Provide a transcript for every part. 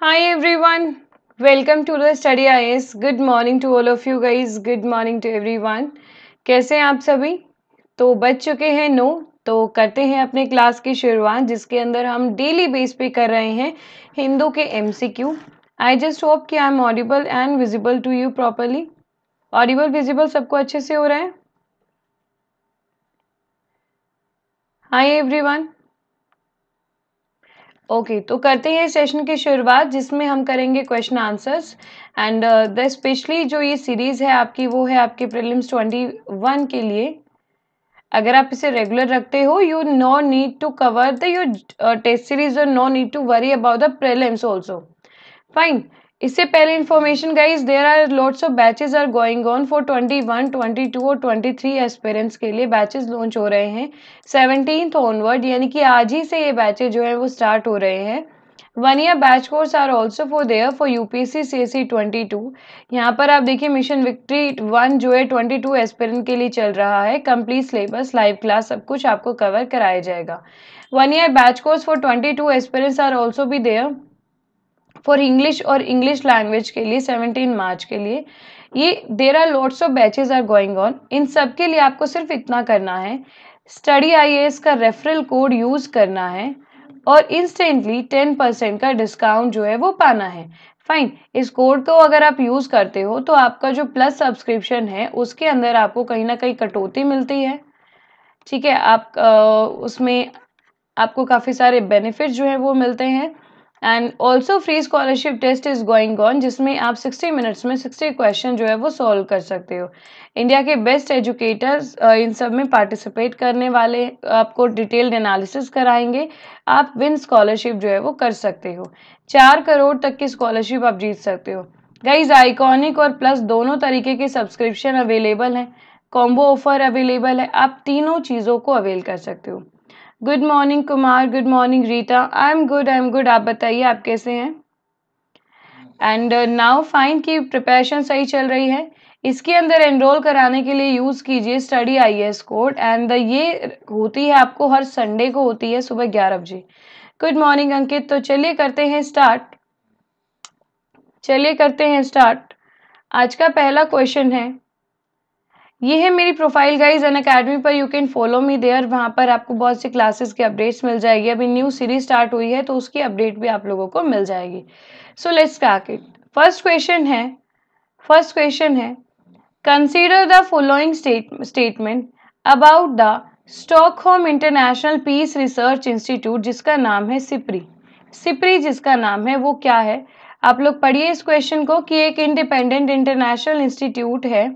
High every welcome to the study I S good morning to all of you guys good morning to everyone कैसे हैं आप सभी तो बच चुके हैं नो तो करते हैं अपने क्लास की शुरुआत जिसके अंदर हम डेली बेस पे कर रहे हैं हिंदू के M C Q I just hope कि I am audible and visible to you properly audible visible सबको अच्छे से हो रहा है हाई एवरी वन ओके तो करते हैं सेशन की शुरुआत जिसमें हम करेंगे question answers and the specially जो ये सीरीज़ है आपकी वो है आपके प्रीलिम्स ट्वेंटी वन के लिए अगर आप इसे रेगुलर रखते हो you no need to cover the your test series और no need to worry about the prelims also fine इससे पहले information guys there are lots of batches are going on for twenty one twenty two और twenty three aspirants के लिए batches launch हो रहे हैं seventeen onward यानी कि आज ही से ये बैचेज जो है वो स्टार्ट हो रहे हैं one year batch course are also for there for U P C C S C twenty two यहाँ पर आप देखिए मिशन विक्ट्री वन जो है ट्वेंटी टू एस्पेरेंट के लिए चल रहा है कम्प्लीट सिलेबस लाइव क्लास सब कुछ आपको कवर कराया जाएगा one year batch course for twenty two aspirants are also भी देयर फॉर इंग्लिश और इंग्लिश लैंग्वेज के लिए सेवनटीन मार्च के लिए ये there are lots of batches are going on in सब के लिए आपको सिर्फ इतना करना है स्टडी आई का रेफरल कोड यूज़ करना है और इंस्टेंटली टेन परसेंट का डिस्काउंट जो है वो पाना है फाइन इस कोड को अगर आप यूज़ करते हो तो आपका जो प्लस सब्सक्रिप्शन है उसके अंदर आपको कहीं ना कहीं कटौती मिलती है ठीक है आप आ, उसमें आपको काफ़ी सारे बेनिफिट जो है वो मिलते हैं and also free scholarship test is going on जिसमें आप 60 मिनट्स में 60 क्वेश्चन जो है वो सॉल्व कर सकते हो इंडिया के बेस्ट एजुकेटर्स uh, इन सब में पार्टिसिपेट करने वाले uh, आपको डिटेल्ड एनालिसिस कराएंगे आप विन स्कॉलरशिप जो है वो कर सकते हो चार करोड़ तक की स्कॉलरशिप आप जीत सकते हो गाइज आइकॉनिक और प्लस दोनों तरीके के सब्सक्रिप्शन अवेलेबल हैं कॉम्बो ऑफर अवेलेबल है आप तीनों चीज़ों को अवेल कर सकते हो good morning Kumar good morning Rita I am good I am good आप बताइए आप कैसे हैं एंड नाउ फाइन की प्रिपरेशन सही चल रही है इसके अंदर एनरोल कराने के लिए यूज़ कीजिए study I S code and ये होती है आपको हर संडे को होती है सुबह ग्यारह बजे गुड मॉर्निंग अंकित तो चलिए करते हैं स्टार्ट चलिए करते हैं स्टार्ट आज का पहला क्वेश्चन है ये है मेरी प्रोफाइल गाइज एन अकेडमी पर you can follow me there वहाँ पर आपको बहुत सी क्लासेस की अपडेट्स मिल जाएगी अभी न्यू सीरीज स्टार्ट हुई है तो उसकी अपडेट भी आप लोगों को मिल जाएगी so let's start it first question है फर्स्ट क्वेश्चन है consider the following statement about the home international peace research institute जिसका नाम है सिपरी सिपरी जिसका नाम है वो क्या है आप लोग पढ़िए इस क्वेश्चन को कि एक इंडिपेंडेंट इंटरनेशनल इंस्टीट्यूट है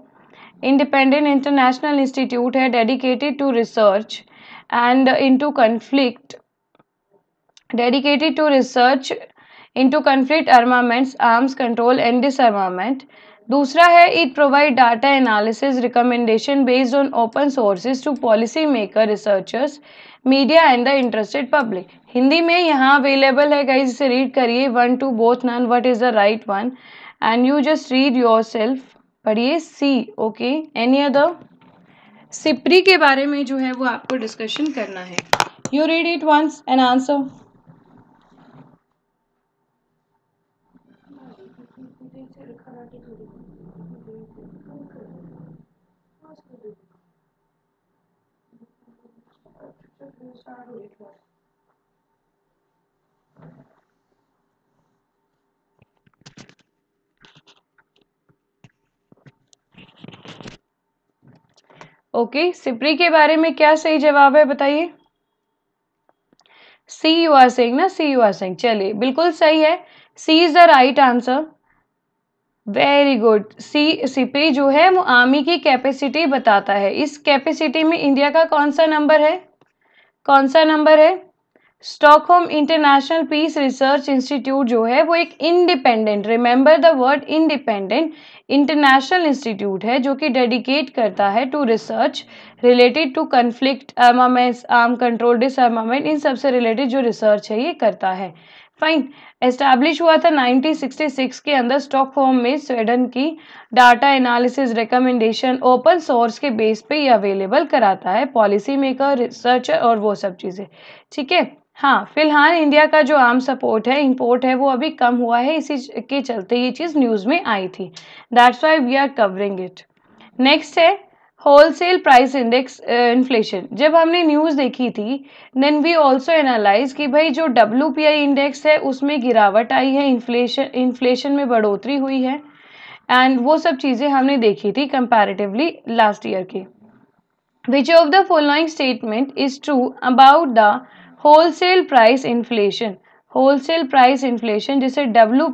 इंडिपेंडेंट इंटरनेशनल इंस्टीट्यूट है dedicated to research and into conflict dedicated to research into conflict armaments arms control and disarmament दूसरा है it provide data analysis recommendation based on open sources to policy maker researchers media and the interested public Hindi में यहाँ available है guys इसे read करिए one two both none what is the right one and you just read your yourself पढ़िए C okay any other SIPRI के बारे में जो है वो आपको डिस्कशन करना है you read it once and answer सारे ओके सिपरी के बारे में क्या सही जवाब है बताइए सी यू आर सिंह ना सी यू आर सिंह चलिए बिल्कुल सही है C is the right answer very good C SIPRI जो है वो आर्मी की कैपेसिटी बताता है इस कैपेसिटी में इंडिया का कौन सा नंबर है कौन सा नंबर है Stockholm international peace research institute जो है वो एक independent remember the word independent international institute है जो कि डेडिकेट करता है to research related to conflict armaments arm control disarmament इन सबसे रिलेटेड जो रिसर्च है ये करता है फाइन एस्टैब्लिश हुआ था 1966 के अंदर स्टॉकहोम में स्वीडन की data analysis recommendation open source के बेस पे ये अवेलेबल कराता है पॉलिसी मेकर रिसर्चर और वो सब चीज़ें ठीक है हाँ फिलहाल इंडिया का जो आम सपोर्ट है इम्पोर्ट है वो अभी कम हुआ है इसी के चलते ये चीज़ न्यूज़ में आई थी that's why we are covering it next है होलसेल प्राइस इंडेक्स इन्फ्लेशन जब हमने न्यूज़ देखी थी देन वी ऑल्सो एनालाइज कि भाई जो डब्ल्यू पी आई इंडेक्स है उसमें गिरावट आई है इन्फ्लेशन इन्फ्लेशन में बढ़ोतरी हुई है एंड वो सब चीज़ें हमने देखी थी कंपैरेटिवली लास्ट ईयर की which of the following statement is true about the wholesale price inflation wholesale price inflation जिसे डब्ल्यू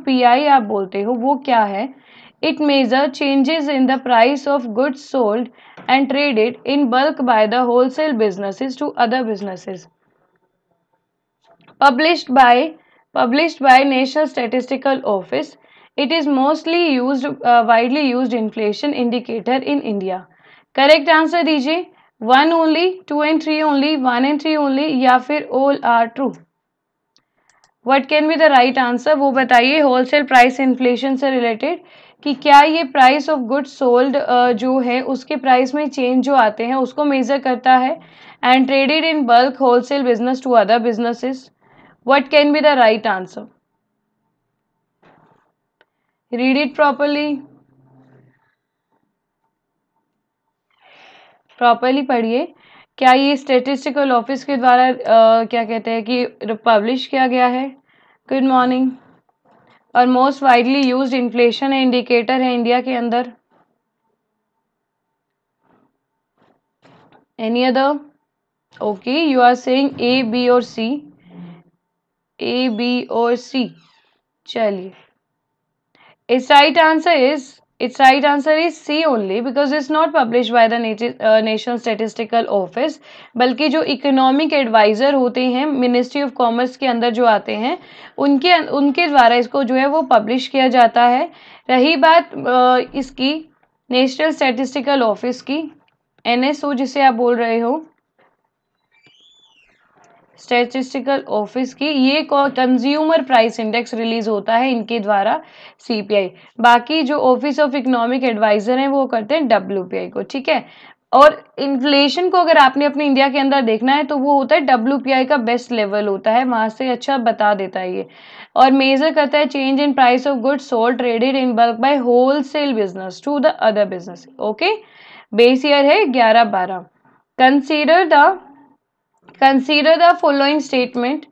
आप बोलते हो वो क्या है it measure changes in the price of goods sold and traded in bulk by the wholesale businesses to other businesses published by published by national statistical office it is mostly use widely use inflation indicator in India correct answer दीजिए one only two and three only one and three only या फिर all are true what can be the right answer वो बताइए wholesale price inflation से related कि क्या ये price of goods sold जो है उसके प्राइस में चेंज जो आते हैं उसको मेज़र करता है and traded in bulk wholesale business to other businesses what can be the right answer read it properly properly पढ़िए क्या ये स्टेटिस्टिकल ऑफिस के द्वारा क्या कहते हैं कि पब्लिश किया गया है गुड मॉर्निंग और मोस्ट वाइडली यूज इन्फ्लेशन है इंडिकेटर है इंडिया के अंदर any other okay you are saying A B और सी ए बी और सी चलिए इस right answer is it's right answer is C only because it's not publish by the national statistical office बल्कि जो economic adviser होते हैं ministry of commerce के अंदर जो आते हैं उनके उनके द्वारा इसको जो है वो पब्लिश किया जाता है रही बात uh, इसकी नेशनल स्टेटिस्टिकल ऑफिस की एनएसओ जिसे आप बोल रहे हो स्टेटिस्टिकल ऑफिस की ये कंज्यूमर प्राइस इंडेक्स रिलीज होता है इनके द्वारा सीपीआई बाकी जो ऑफिस ऑफ इकोनॉमिक एडवाइजर हैं वो करते हैं डब्ल्यूपीआई को ठीक है और इन्फ्लेशन को अगर आपने अपने इंडिया के अंदर देखना है तो वो होता है डब्ल्यू का बेस्ट लेवल होता है वहाँ से अच्छा बता देता है ये और मेजर करता है change in price of goods sold traded in bulk by wholesale business to the other business okay base year है ग्यारह बारह consider the Consider the following statement.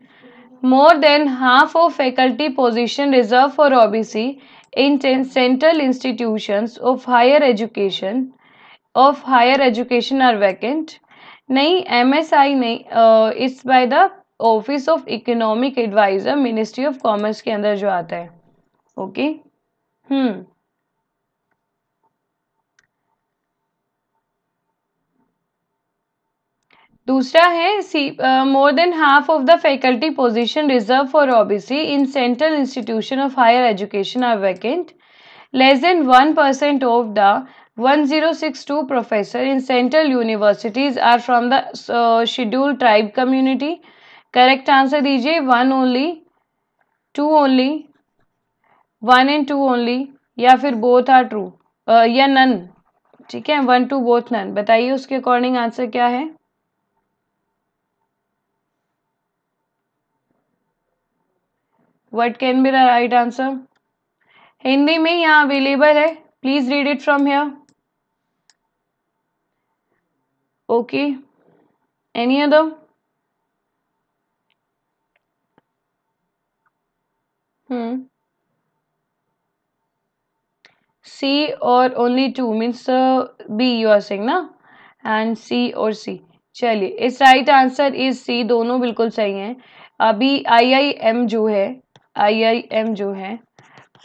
More than half of faculty position reserved for OBC in central institutions of higher education of higher education are vacant. नहीं M S I नहीं it's by the office of economic adviser ministry of commerce के अंदर जो आता है okay okay? Hmm दूसरा है more than half of the faculty position reserve for OBC in central institution of higher education are vacant less than one percent of the 1062 two professor in central universities are the the uh, scheduled tribe community correct answer दीजिए one only two only one and two only या फिर both are true या none ठीक है one two both none बताइए उसके according answer क्या है what can be the right answer Hindi में यहाँ अवेलेबल है please read it from here okay any other hmm C और only two means B you are saying ना एंड सी और सी चलिए इस राइट आंसर इज सी दोनों बिल्कुल सही हैं अभी आई आई एम जो है आईआईएम जो है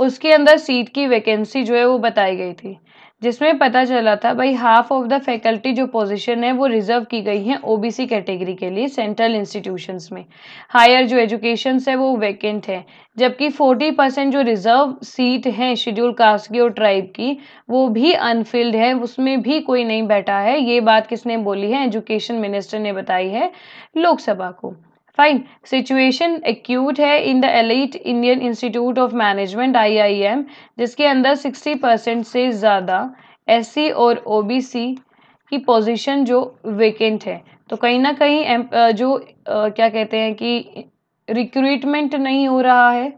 उसके अंदर सीट की वैकेंसी जो है वो बताई गई थी जिसमें पता चला था भाई हाफ ऑफ द फैकल्टी जो पोजीशन है वो रिजर्व की गई है ओबीसी कैटेगरी के लिए सेंट्रल इंस्टीट्यूशंस में हायर जो एजुकेशन है वो वैकेंट है जबकि 40 परसेंट जो रिजर्व सीट है शेड्यूल कास्ट की और ट्राइब की वो भी अनफिल्ड है उसमें भी कोई नहीं बैठा है ये बात किसने बोली है एजुकेशन मिनिस्टर ने बताई है लोकसभा को फाइन सिचुएशन एक्यूट है in the elite Indian institute of management IIM जिसके अंदर सिक्सटी परसेंट से ज़्यादा एससी और ओबीसी की पोजीशन जो वेकेंट है तो कहीं ना कहीं जो क्या कहते हैं कि रिक्रूटमेंट नहीं हो रहा है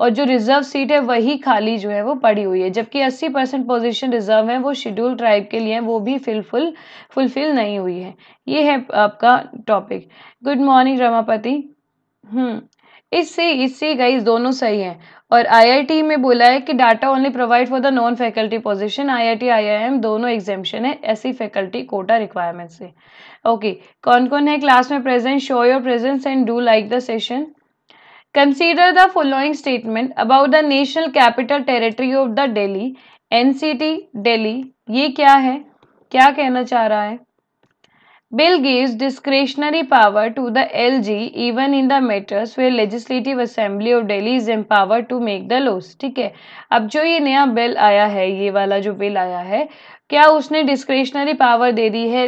और जो रिजर्व सीट है वही खाली जो है वो पड़ी हुई है जबकि 80 परसेंट पोजिशन रिजर्व है वो शेड्यूल ट्राइब के लिए वो भी फिलफुल फुलफिल नहीं हुई है ये है आपका topic good morning Ramapati hmm इससे इससे गाइज दोनों सही हैं और आईआईटी में बोला है कि data only provide for the non faculty I IIT IIM दोनों एग्जामेशन है ऐसी फैकल्टी कोटा रिक्वायरमेंट से ओके okay. कौन कौन है क्लास में present show your presence and do like the session Consider the following statement about the national capital territory of the Delhi NCT Delhi ये क्या है क्या कहना चाह रहा है Bill gives discretionary power to the LG even in the matters where Legislative Assembly of Delhi is empowered to make the laws ठीक है अब जो ये नया बिल आया है ये वाला जो बिल आया है क्या उसने डिस्क्रिशनरी पावर दे दी है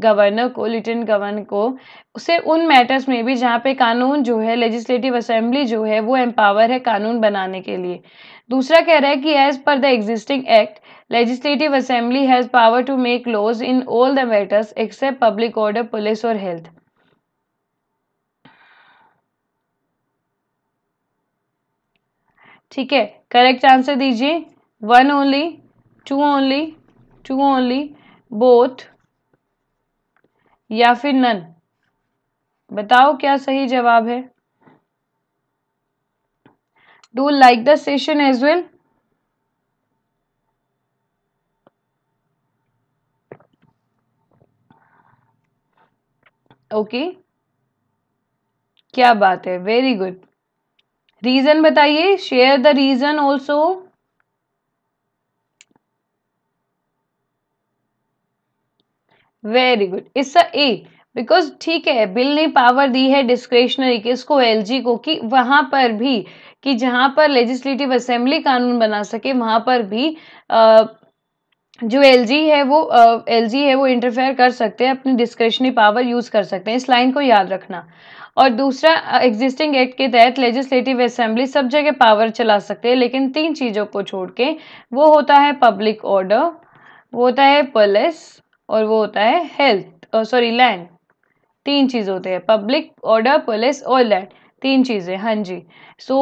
गवर्नर को लेफ्टिनेंट गवर्नर को उसे उन मैटर्स में भी जहाँ पे कानून जो है लेजिस्लेटिव असेंबली जो है वो एम्पावर है कानून बनाने के लिए दूसरा कह रहा है कि as per the existing act legislative assembly has power to make laws in all the matters except public order police और हेल्थ ठीक है करेक्ट आंसर दीजिए one only two only two only both या फिर नन बताओ क्या सही जवाब है do like the session as well okay क्या बात है वेरी गुड रीजन बताइए share the reason also very good it's a A because ठीक है बिल ने पावर दी है इसको एल जी को कि वहां पर भी कि जहां पर लेजिस्लेटिव असेंबली कानून बना सके वहां पर भी आ, जो एल है वो एल है वो इंटरफेयर कर सकते हैं अपनी डिस्क्रिशनरी पावर यूज़ कर सकते हैं इस लाइन को याद रखना और दूसरा एग्जिस्टिंग एक्ट के तहत लेजिस्लेटिव असेंबली सब जगह पावर चला सकते हैं लेकिन तीन चीज़ों को छोड़ के वो होता है पब्लिक ऑर्डर वो होता है पुलिस और वो होता है हेल्थ सॉरी लैंड तीन चीज़ होते हैं पब्लिक ऑर्डर पुलिस और लैंड तीन चीज़ें हाँ जी so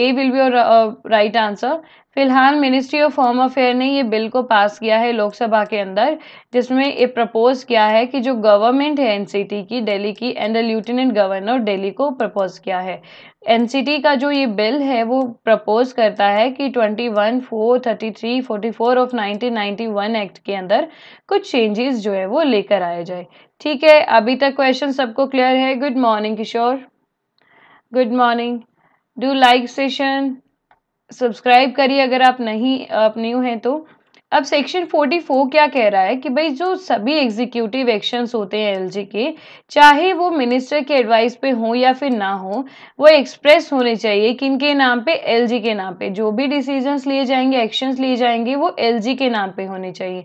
A will be your right answer फिलहाल मिनिस्ट्री ऑफ होम अफेयर ने ये बिल को पास किया है लोकसभा के अंदर जिसमें ये प्रपोज किया है कि जो गवर्नमेंट है एनसीटी की दिल्ली की एंड लेफ्टिनेंट गवर्नर दिल्ली को प्रपोज किया है एनसीटी का जो ये बिल है वो प्रपोज करता है कि twenty one four thirty three forty four of nineteen one act के अंदर कुछ चेंजेस जो है वो लेकर आया जाए ठीक है अभी तक क्वेश्चन सबको क्लियर है good morning Kishore good morning do like session subscribe करिए अगर आप नहीं आप न्यू हैं तो अब सेक्शन 44 क्या कह रहा है कि भाई जो सभी एग्जीक्यूटिव एक्शंस होते हैं एलजी के चाहे वो मिनिस्टर के एडवाइस पे हो या फिर ना हो वो एक्सप्रेस होने चाहिए किन के नाम पे एलजी के नाम पे जो भी डिसीजंस लिए जाएंगे एक्शंस लिए जाएंगे वो एलजी के नाम पे होने चाहिए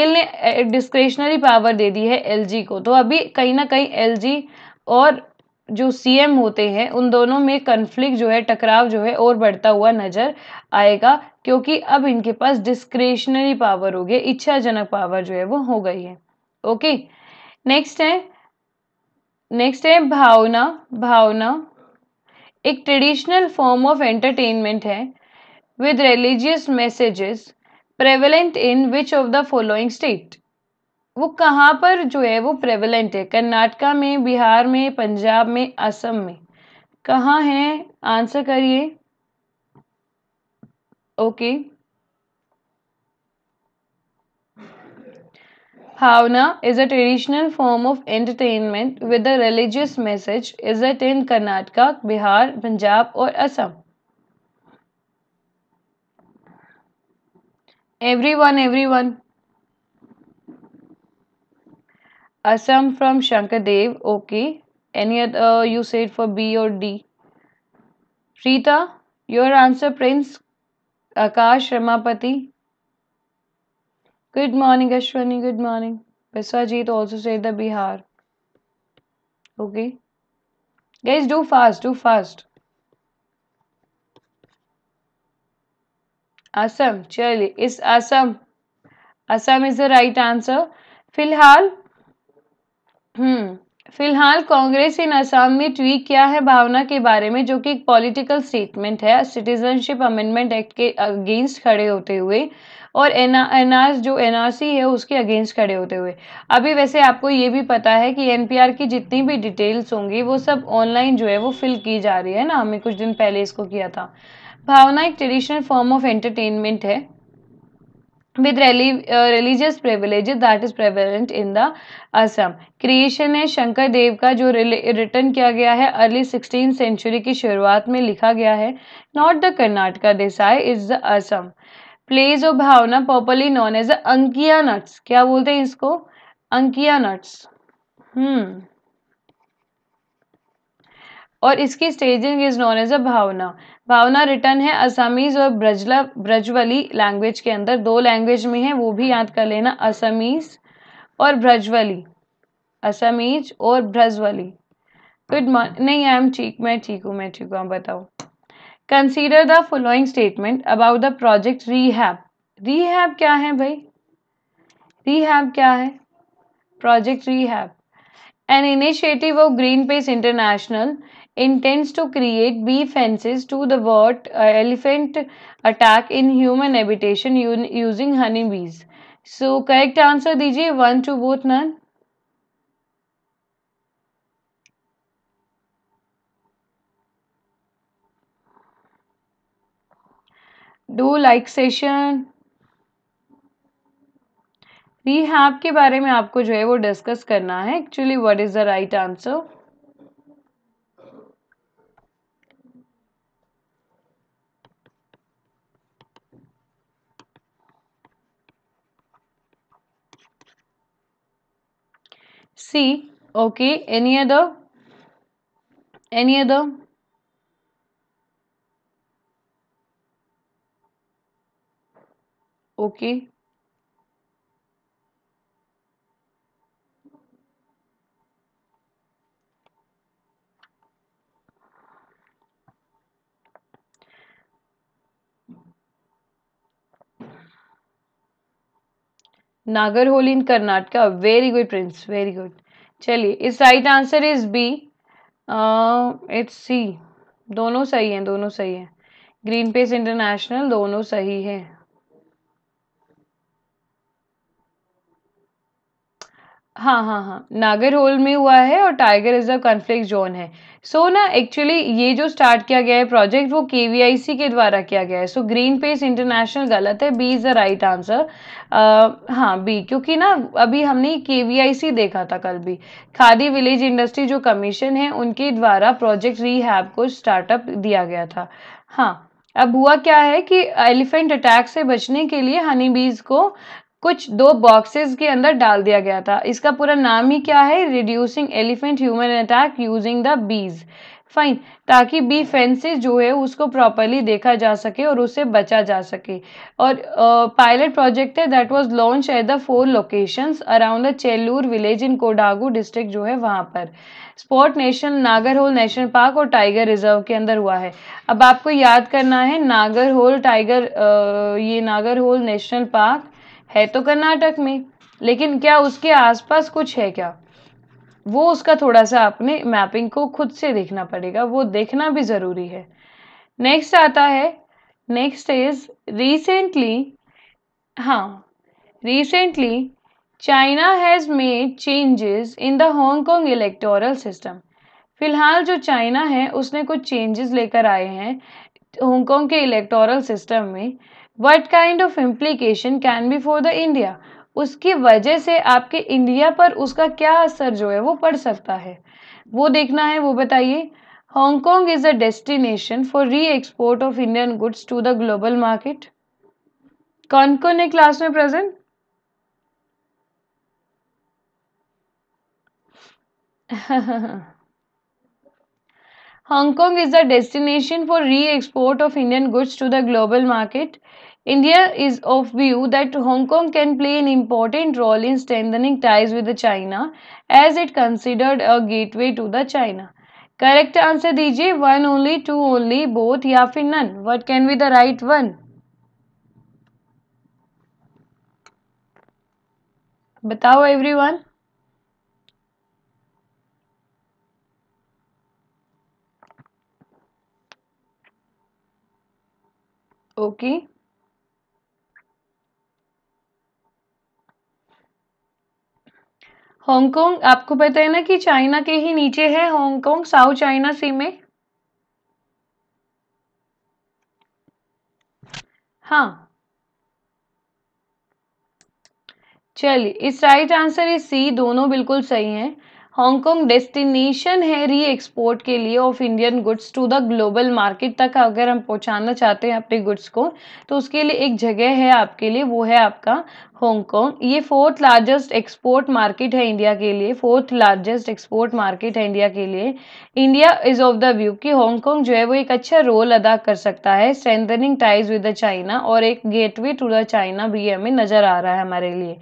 बिल ने डिस्क्रिप्शनरी पावर दे दी है एल को तो अभी कहीं ना कहीं एल और जो सीएम होते हैं उन दोनों में कन्फ्लिक्ट जो है टकराव जो है और बढ़ता हुआ नजर आएगा क्योंकि अब इनके पास डिस्क्रेशनरी पावर हो गई इच्छाजनक पावर जो है वो हो गई है ओके नेक्स्ट है नेक्स्ट है भावना भावना एक ट्रेडिशनल फॉर्म ऑफ एंटरटेनमेंट है with religious messages prevalent in which of the following state वो कहाँ पर जो है वो प्रेवलेंट है कर्नाटका में बिहार में पंजाब में असम में कहाँ है आंसर करिए okay Bhaona is a traditional form of entertainment with a religious message is at in Karnataka Bihar Punjab और Assam everyone everyone Assam from Shankadev. Okay. Any other uh, you said for B or D? Rita, your answer, Prince Akash Ramapati. Good morning, Ashwani. Good morning. Biswajit also said the Bihar. Okay. Guys, do fast. Do fast. Assam. Surely. It's Assam. Assam is the right answer. Filhal, hmm फिलहाल कांग्रेस इन असम ने tweet किया है भावना के बारे में जो कि एक पॉलिटिकल स्टेटमेंट है सिटीजनशिप अमेंडमेंट एक्ट के अगेंस्ट खड़े होते हुए और एन एनआर जो एनआरसी है उसके अगेंस्ट खड़े होते हुए अभी वैसे आपको ये भी पता है कि एनपीआर की जितनी भी डिटेल्स होंगी वो सब ऑनलाइन जो है वो फिल की जा रही है ना हमने कुछ दिन पहले इसको किया था भावना एक ट्रेडिशनल फॉर्म ऑफ एंटरटेनमेंट है with uh, religious privileges that is prevalent in the Assam creation है शंकर देव का जो रिटर्न किया गया है अर्ली सिक्सटीन सेंचुरी की शुरुआत में लिखा गया है not the Karnataka Desai is the Assam plays of Bhaona popularly known as Ankiya Nats क्या बोलते हैं इसको अंकिया नट्स हम्म और इसकी staging is known as a Bhaona Bhaona written है असमीज और ब्रजला ब्रजवली लैंग्वेज के अंदर दो लैंग्वेज में है वो भी याद कर लेना असमीज और ब्रजवली असमीज और ब्रजवली गुड मॉर्निंग नहीं आई एम ठीक मैं ठीक हूँ मैं ठीक हूँ बताओ consider the following statement about the project rehab rehab क्या है भाई रीहैब क्या है project rehab an initiative of Greenpeace international intends to create bee fences to the word uh, elephant attack in human habitation using honeybees. So correct answer dijiye one to both none. Do like session. Rehab के बारे में आपको जो है वो discuss करना है actually what is the right answer C. Okay. Any other? Any other? Okay. Nagarhole in Karnataka very good Prince very good चलिए इस right answer is B it's C दोनों सही हैं दोनों सही हैं ग्रीन पेस इंटरनेशनल दोनों सही हैं हाँ, हाँ, हाँ, नागर होल में हुआ है और टाइगर रिज़र्व कॉन्फ्लिक्ट ज़ोन है। सो ना एक्चुअली ये जो स्टार्ट किया गया है प्रोजेक्ट वो के के द्वारा किया गया है। सो ग्रीन पेस इंटरनेशनल गलत है, B is the right answer. हाँ बी क्योंकि ना अभी हमने के देखा था कल भी। खादी विलेज इंडस्ट्री जो कमीशन है उनके द्वारा प्रोजेक्ट रिहैब को स्टार्टअप दिया गया था। हाँ, अब हुआ क्या है कि एलिफेंट अटैक से बचने के लिए हनी बीज़ को कुछ दो बॉक्सेस के अंदर डाल दिया गया था इसका पूरा नाम ही क्या है reducing elephant human attack using the bees fine ताकि बी फेंसेज जो है उसको प्रॉपरली देखा जा सके और उससे बचा जा सके और पायलट प्रोजेक्ट है that was launch at the four locations around the Chellur village in Kodagu district जो है वहाँ पर spot national Nagarhole national park और टाइगर रिजर्व के अंदर हुआ है अब आपको याद करना है नागर होल टाइगर ये नागर होल नेशनल पार्क है तो कर्नाटक में लेकिन क्या उसके आसपास कुछ है क्या वो उसका थोड़ा सा अपने मैपिंग को खुद से देखना पड़ेगा वो देखना भी ज़रूरी है नेक्स्ट आता है नेक्स्ट इज रिसेंटली हाँ recently China has made changes in the Hong Kong electoral system फिलहाल जो चाइना है उसने कुछ चेंजेस लेकर आए हैं हांगकॉन्ग के इलेक्टोरल सिस्टम में what kind of implication can be for the India उसकी वजह से आपके इंडिया पर उसका क्या असर जो है वो पड़ सकता है वो देखना है वो बताइए Hong Kong is a destination for re export of Indian goods to the global market कौन कौन है क्लास में present Hong Kong is the destination for re export of Indian goods to the global market India is of view that Hong Kong can play an important role in strengthening ties with China as it considered a gateway to the China. Correct answer DJ one only, two only, both या फिर none. What can be the right one? बताओ everyone. Okay. Hong Kong आपको पता है ना कि China के ही नीचे है हांगकांग साउथ चाइना सी में हाँ चलिए इस राइट आंसर इज सी दोनों बिल्कुल सही हैं हांगकॉन्ग डेस्टिनेशन है री एक्सपोर्ट के लिए of Indian goods to the global market तक अगर हम पहुंचाना चाहते हैं अपने गुड्स को तो उसके लिए एक जगह है आपके लिए वो है आपका हांगकांग ये फोर्थ लार्जेस्ट एक्सपोर्ट मार्केट है इंडिया के लिए फोर्थ लार्जेस्ट एक्सपोर्ट मार्केट है इंडिया के लिए India is of the view कि हांगकॉन्ग जो है वो एक अच्छा रोल अदा कर सकता है strengthening ties with the China और एक गेटवे टू द चाइना भी हमें नज़र आ रहा है हमारे लिए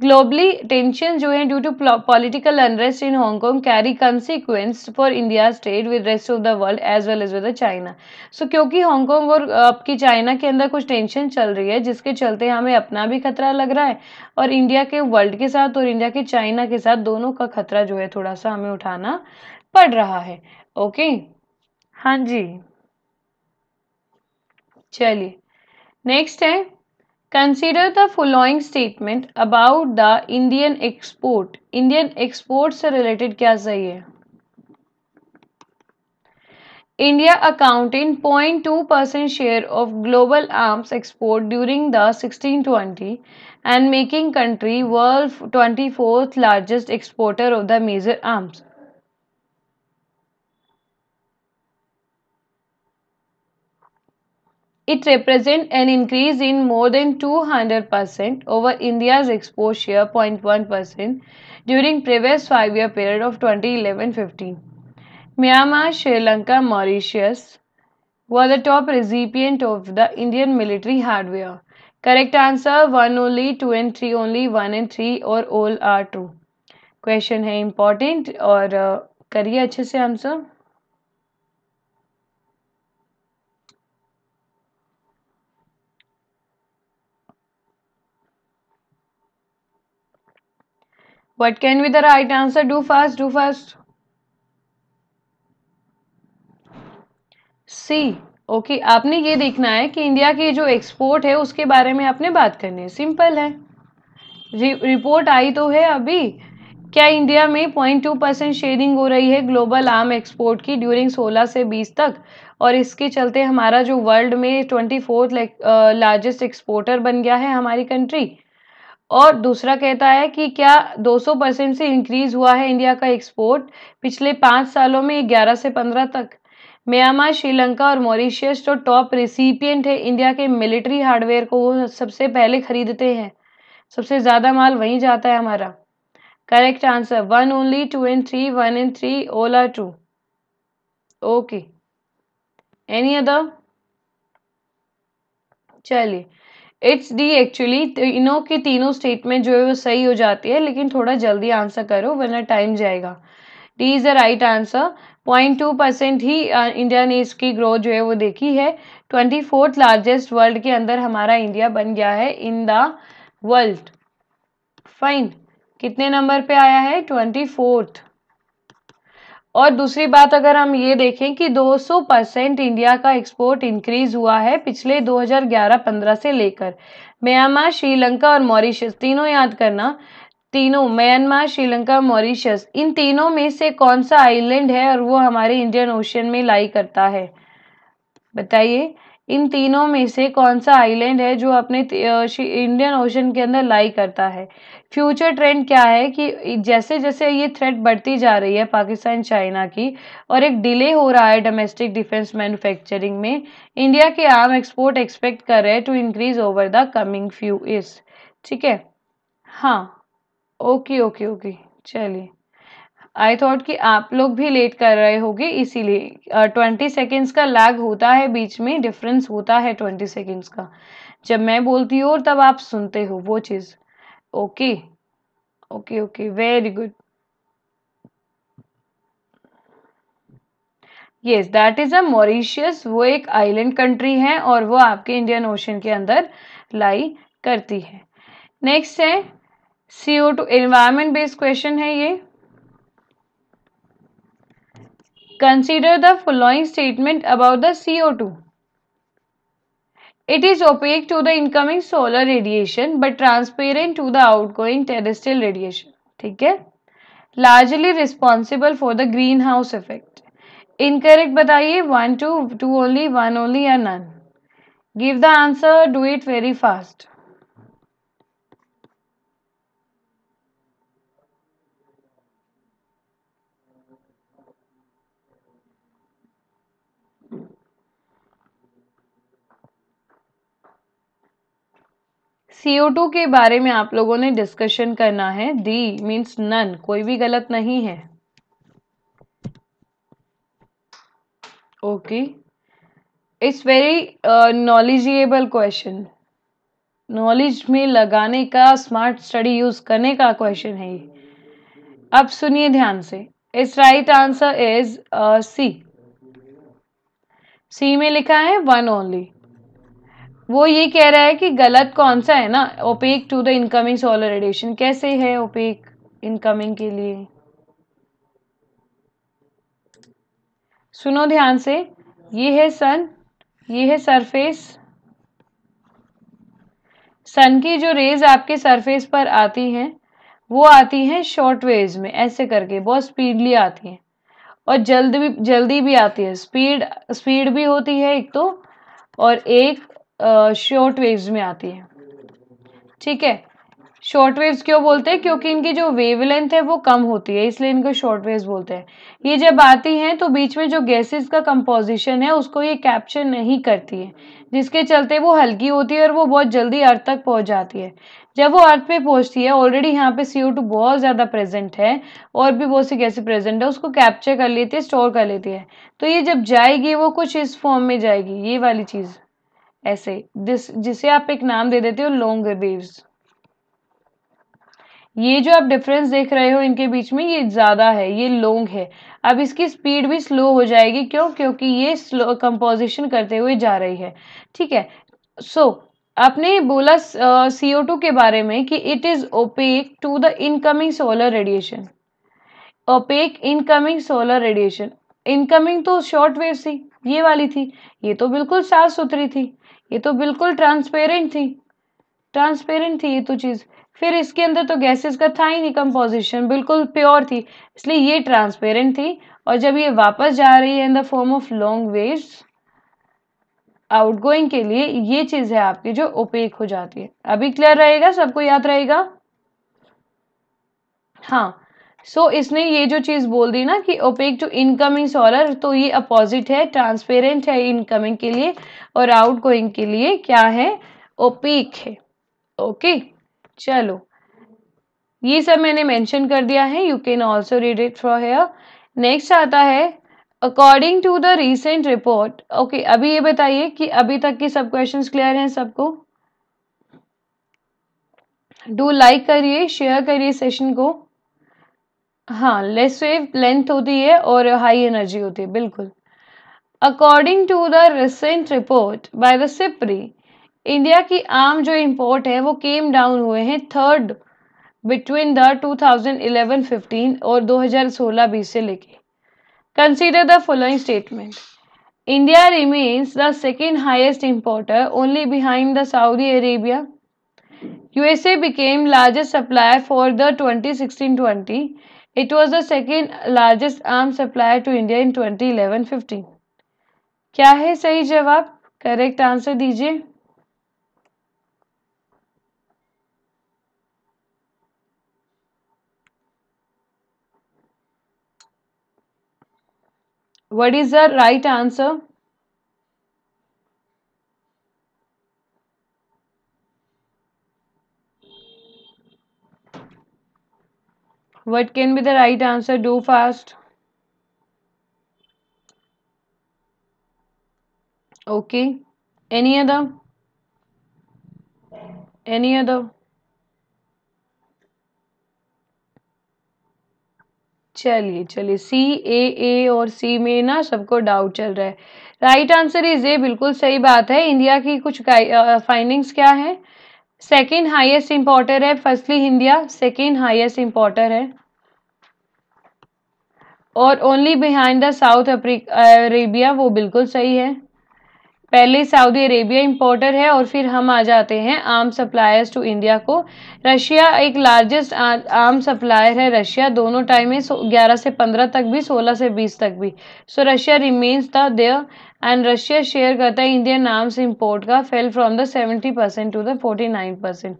ग्लोबली टेंशन जो है due to political unrest in Hong Kong carry consequence for India state with rest of the world as well as with China so क्योंकि हांगकॉन्ग और आपकी चाइना के अंदर कुछ टेंशन चल रही है जिसके चलते हमें अपना भी खतरा लग रहा है और इंडिया के वर्ल्ड के साथ और इंडिया के चाइना के साथ दोनों का खतरा जो है थोड़ा सा हमें उठाना पड़ रहा है ओके हाँ जी चलिए नेक्स्ट है Consider the following statement about the Indian export. Indian exports are related क्या चाहिए India accounting 0.2% share of global arms export during the 1620 and making country world 24th largest exporter of the major arms. It represents an increase in more than 200% over India's export share 0.1% during previous five-year period of 2011-15. Myanmar, Sri Lanka, Mauritius were the top recipient of the Indian military hardware. Correct answer 1 only, 2 and 3 only, 1 and 3 or all are true. Question है important. Or uh, करिए अच्छे से What can be the right answer? Do fast, do fast. C okay आपने ये देखना है कि India की जो एक्सपोर्ट है उसके बारे में आपने बात करनी है सिंपल है रिपोर्ट आई तो है अभी क्या इंडिया में पॉइंट टू परसेंट शेयरिंग हो रही है ग्लोबल आर्म एक्सपोर्ट की ड्यूरिंग 16 से 20 तक और इसके चलते हमारा जो वर्ल्ड में ट्वेंटी फोर्थ लार्जेस्ट एक्सपोर्टर बन गया है हमारी कंट्री और दूसरा कहता है कि क्या 200 परसेंट से इंक्रीज हुआ है इंडिया का एक्सपोर्ट पिछले पाँच सालों में 11 से 15 तक म्यांमार श्रीलंका और मॉरिशियस जो टॉप रिसिपियंट है इंडिया के मिलिट्री हार्डवेयर को वो सबसे पहले खरीदते हैं सबसे ज़्यादा माल वहीं जाता है हमारा correct answer one only two and three one and three ओला टू ओके एनी अदर चलिए इट्स डी एक्चुअली तीनों के तीनों स्टेटमेंट जो है वो सही हो जाती है लेकिन थोड़ा जल्दी आंसर करो वरना टाइम जाएगा D is the right answer point two percent ही इंडिया uh, ने इसकी ग्रोथ जो है वो देखी है ट्वेंटी फोर्थ लार्जेस्ट वर्ल्ड के अंदर हमारा इंडिया बन गया है इन द वर्ल्ड फाइन कितने नंबर पे आया है ट्वेंटी फोर्थ और दूसरी बात अगर हम ये देखें कि 200 परसेंट इंडिया का एक्सपोर्ट इंक्रीज हुआ है पिछले 2011-15 से लेकर म्यांमार श्रीलंका और मॉरिशस तीनों याद करना तीनों म्यांमार श्रीलंका मॉरिशस इन तीनों में से कौन सा आइलैंड है और वो हमारे इंडियन ओशन में लाई करता है बताइए इन तीनों में से कौन सा आइलैंड है जो अपने इंडियन ओशन के अंदर लाई करता है फ्यूचर ट्रेंड क्या है कि जैसे जैसे ये थ्रेट बढ़ती जा रही है पाकिस्तान चाइना की और एक डिले हो रहा है डोमेस्टिक डिफेंस मैन्युफैक्चरिंग में इंडिया के आम एक्सपोर्ट एक्सपेक्ट कर रहे हैं to increase over the coming few इस ठीक है हाँ ओके ओके ओके चलिए आई थॉट कि आप लोग भी लेट कर रहे होगे इसीलिए ट्वेंटी सेकेंड्स का लैग होता है बीच में डिफरेंस होता है ट्वेंटी सेकेंड्स का जब मैं बोलती हूँ और तब आप सुनते हो वो चीज़ okay okay okay very good yes that is a Mauritius वो एक आइलैंड कंट्री है और वो आपके इंडियन ओशन के अंदर लाई करती है नेक्स्ट है C O two environment based question है ये Consider the following statement about the CO2. It is opaque to the incoming solar radiation but transparent to the outgoing terrestrial radiation. ठीक है largely responsible for the greenhouse effect. Incorrect बताइए one two two only one only or none. Give the answer do it very fast. CO2 के बारे में आप लोगों ने discussion करना है दी मीन्स नन कोई भी गलत नहीं है okay it's very knowledgeable question knowledge में लगाने का स्मार्ट स्टडी यूज करने का क्वेश्चन है ये अब सुनिए ध्यान से it's right answer is C C में लिखा है वन ओनली वो ये कह रहा है कि गलत कौन सा है ना opaque to the incoming solar radiation कैसे है ओपेक इनकमिंग के लिए सुनो ध्यान से ये है सन ये है सरफेस सन की जो रेज आपके सरफेस पर आती हैं वो आती हैं शॉर्ट वेव में ऐसे करके बहुत स्पीडली आती हैं और जल्द भी जल्दी भी आती है स्पीड स्पीड भी होती है एक तो और एक शॉर्ट वेव्स में आती है ठीक है शॉर्ट वेव्स क्यों बोलते हैं क्योंकि इनकी जो वेवलेंथ है वो कम होती है इसलिए इनको शॉर्ट वेव्स बोलते हैं ये जब आती हैं तो बीच में जो गैसेस का कंपोजिशन है उसको ये कैप्चर नहीं करती है जिसके चलते वो हल्की होती है और वो बहुत जल्दी अर्थ तक पहुंच जाती है जब वो अर्थ पे पहुंचती है ऑलरेडी यहाँ पे सी बहुत ज़्यादा प्रेजेंट है और भी बहुत सी गैसे प्रेजेंट है उसको कैप्चर कर लेती है स्टोर कर लेती है तो ये जब जाएगी वो कुछ इस फॉर्म में जाएगी ये वाली चीज़ ऐसे दिस जिसे आप एक नाम दे देते हो लॉन्ग वेव्स ये जो आप डिफरेंस देख रहे हो इनके बीच में ये ज़्यादा है ये लॉन्ग है अब इसकी स्पीड भी स्लो हो जाएगी क्यों क्योंकि ये स्लो कंपोजिशन करते हुए जा रही है ठीक है सो so, आपने बोला सी ओ टू के बारे में कि it is opaque to the incoming solar radiation opaque incoming solar radiation incoming तो शॉर्ट वेव थी ये वाली थी ये तो बिल्कुल साफ सुथरी थी ये तो बिल्कुल ट्रांसपेरेंट थी ट्रांसपेरेंट थी ये तो चीज़ फिर इसके अंदर तो गैसेस का था ही नहीं कंपोजिशन बिल्कुल प्योर थी इसलिए ये ट्रांसपेरेंट थी और जब ये वापस जा रही है in the form of long waves outgoing के लिए ये चीज है आपकी जो ओपेक हो जाती है अभी क्लियर रहेगा सबको याद रहेगा हाँ सो so, इसने ये जो चीज़ बोल दी ना कि ओपेक टू इनकमिंग सॉलर तो ये अपोजिट है ट्रांसपेरेंट है इनकमिंग के लिए और आउट गोइंग के लिए क्या है ओपेक है ओके चलो ये सब मैंने मेंशन कर दिया है you can also read it from here next आता है according to the recent report okay अभी ये बताइए कि अभी तक के सब क्वेश्चन क्लियर हैं सबको डू लाइक करिए शेयर करिए सेशन को हाँ लेस वेव लेंथ होती है और हाई एनर्जी होती है बिल्कुल according to the recent report by the SIPRI India की आम जो इम्पोर्ट है वो केम डाउन हुए हैं थर्ड बिटवीन द 2011-15 और 2016 बीस से लेके consider the following statement India remains the second highest importer only behind the Saudi Arabia became largest supplier for the twenty 2016-20 It was the second largest arms supplier to India in 2011-15. क्या है सही जवाब Correct answer दीजिए What is the right answer? What can be the right answer do fast okay any other any other चलिए चलिए सी ए ए और सी में ना सबको डाउट चल रहा है राइट आंसर इज ए बिल्कुल सही बात है इंडिया की कुछ फाइंडिंग्स क्या है सेकेंड हाइएस्ट इंपोर्टर है firstly India second highest importer है और only behind the South Africa Arabia वो बिल्कुल सही है पहले सऊदी अरेबिया इंपोर्टर है और फिर हम आ जाते हैं आर्म सप्लायर्स टू इंडिया को रशिया एक लार्जेस्ट आर्म सप्लायर है रशिया दोनों टाइम है ग्यारह से पंद्रह तक भी सोलह से बीस तक भी so Russia remains the there and Russia share करता है इंडियन आर्म्स इम्पोर्ट का fell from the seventy percent to the forty nine percent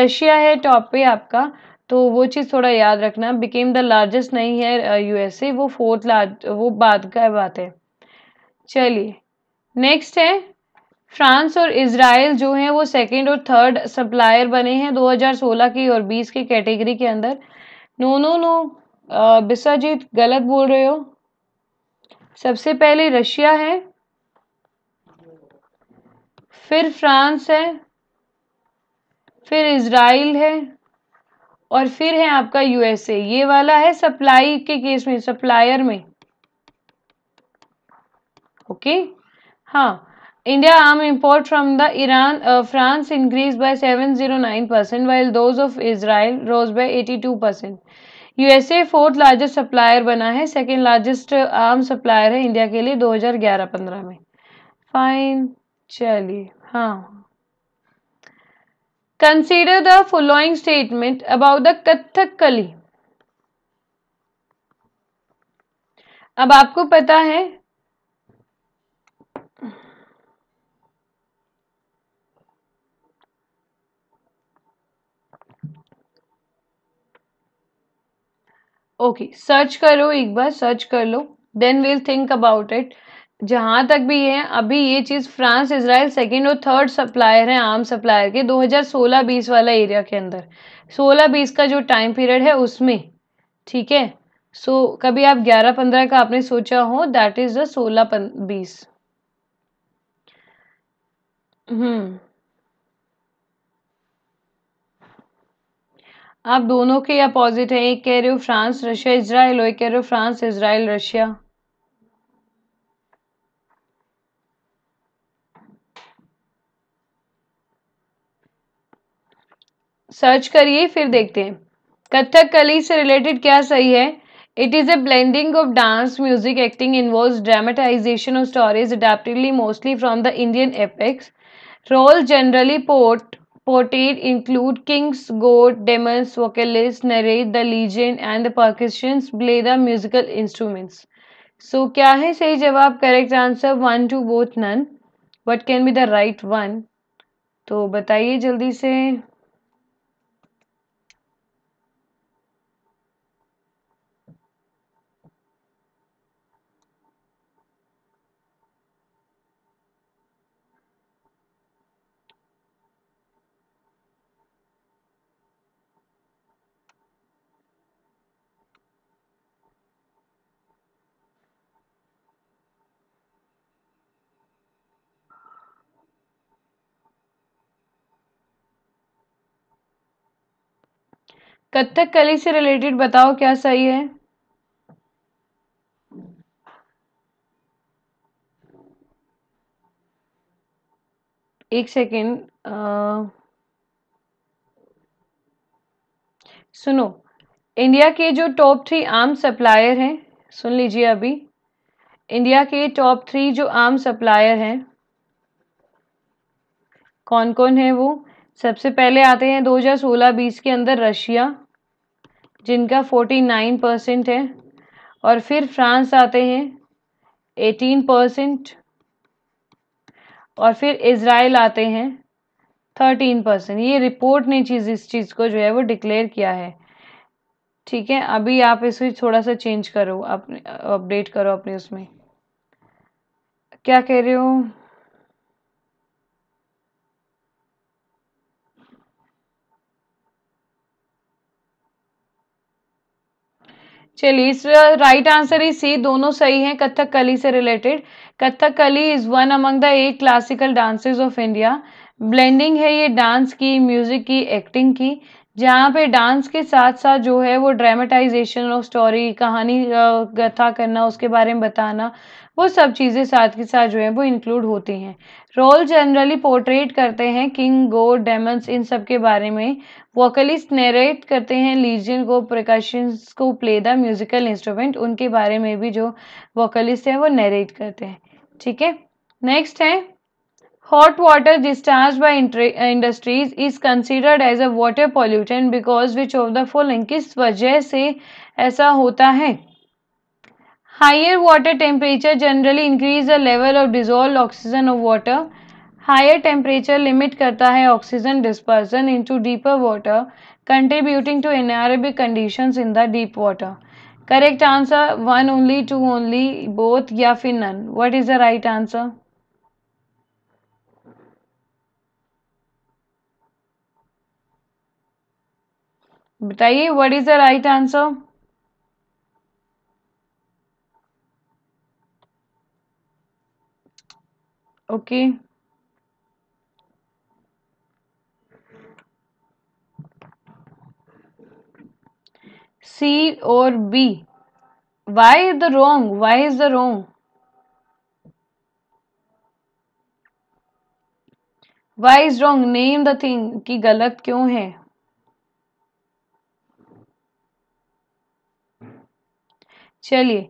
Russia है टॉप पे आपका तो वो चीज़ थोड़ा याद रखना बिकेम द लार्जेस्ट नहीं है यूएसए वो फोर्थ लार्ज वो बाद का बात है चलिए नेक्स्ट है फ्रांस और इसराइल जो हैं वो सेकंड और थर्ड सप्लायर बने हैं 2016 की और 20 की कैटेगरी के अंदर नो नो नो बिस्वाजीत गलत बोल रहे हो सबसे पहले रशिया है फिर फ्रांस है फिर इसराइल है और फिर है आपका यूएसए ये वाला है सप्लाई के केस में सप्लायर में ओके okay? हाँ India arm import from the Iran France increase by seven zero nine percent while those of Israel rose by eighty two percent USA fourth largest supplier बना है second largest arm supplier है India के लिए दो हजार ग्यारह पंद्रह में फाइन चलिए हाँ consider the following statement about the Kathakali अब आपको पता है ओके सर्च करो एक बार सर्च कर लो then will think about it जहाँ तक भी है अभी ये चीज़ फ्रांस इसराइल सेकेंड और थर्ड सप्लायर है आर्म सप्लायर के 2016-20 वाला एरिया के अंदर 16-20 का जो टाइम पीरियड है उसमें ठीक है सो कभी आप 11-15 का आपने सोचा हो दैट इज़ द सोलह बीस हम्म आप दोनों के अपोजिट है एक कह रहे हो फ्रांस रशिया इसराइल और एक कह रहे हो फ्रांस इसराइल रशिया सर्च करिए फिर देखते हैं कथक कली से रिलेटेड क्या सही है it is a blending of dance music acting involve dramatization of stories adaptedly mostly from the Indian epics role generally port Portrayed include king's goat, demons, vocalists narrate the legend and the percussions play the musical instruments. So क्या है सही जवाब correct answer one two both none what can be the right one तो बताइए जल्दी से कथक कली से रिलेटेड बताओ क्या सही है एक सेकेंड सुनो इंडिया के जो टॉप थ्री आर्म सप्लायर हैं सुन लीजिए अभी इंडिया के टॉप थ्री जो आर्म सप्लायर हैं कौन कौन है वो सबसे पहले आते हैं 2016-20 के अंदर रशिया जिनका 49 परसेंट है और फिर फ्रांस आते हैं 18 परसेंट और फिर इसराइल आते हैं 13 परसेंट ये रिपोर्ट ने चीज़ इस चीज़ को जो है वो डिक्लेयर किया है ठीक है अभी आप इसे थोड़ा सा चेंज करो अपने अपडेट करो अपने उसमें क्या कह रहे हो चलिए इसका राइट आंसर इज सी दोनों सही हैं कथक कली से related Kathakali is one among the eight classical dances of India blending है ये डांस की म्यूजिक की एक्टिंग की जहाँ पे डांस के साथ साथ जो है वो ड्रामेटाइजेशन और स्टोरी कहानी कथा करना उसके बारे में बताना वो सब चीज़ें साथ के साथ जो है वो इंक्लूड होती हैं रोल जनरली पोर्ट्रेट करते हैं किंग गो डेमंस इन सब के बारे में वोकलिस्ट नरेट करते हैं लीजियन को प्रकाशन को प्ले द म्यूजिकल इंस्ट्रूमेंट उनके बारे में भी जो वोकलिस्ट है वो नरेट करते हैं ठीक है नेक्स्ट है hot water discharge by industries is considered as a water pollution because which of the following किस वजह से ऐसा होता है higher water temperature generally increase the level of dissolve oxygen of water higher temperature limit करता है oxygen dispersion into deeper water contributing to anaerobic conditions in the deep water correct answer one only two only both या फिर none what is the right answer बताइए what is the right answer okay C और B why is the wrong why is the wrong why is wrong name the thing कि गलत क्यों है चलिए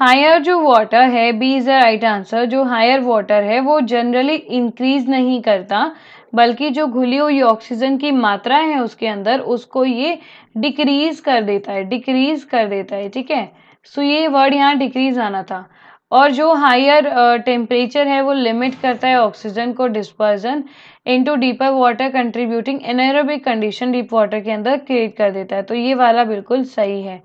higher जो वाटर है B is the right answer जो हायर वाटर है वो जनरली इंक्रीज नहीं करता बल्कि जो घुली हुई ऑक्सीजन की मात्रा है उसके अंदर उसको ये डिक्रीज कर देता है डिक्रीज कर देता है ठीक है सो ये वर्ड यहाँ डिक्रीज आना था और जो हायर टेम्परेचर है वो लिमिट करता है ऑक्सीजन को dispersion into deeper water contributing anaerobic condition deep water के अंदर क्रिएट कर देता है तो ये वाला बिल्कुल सही है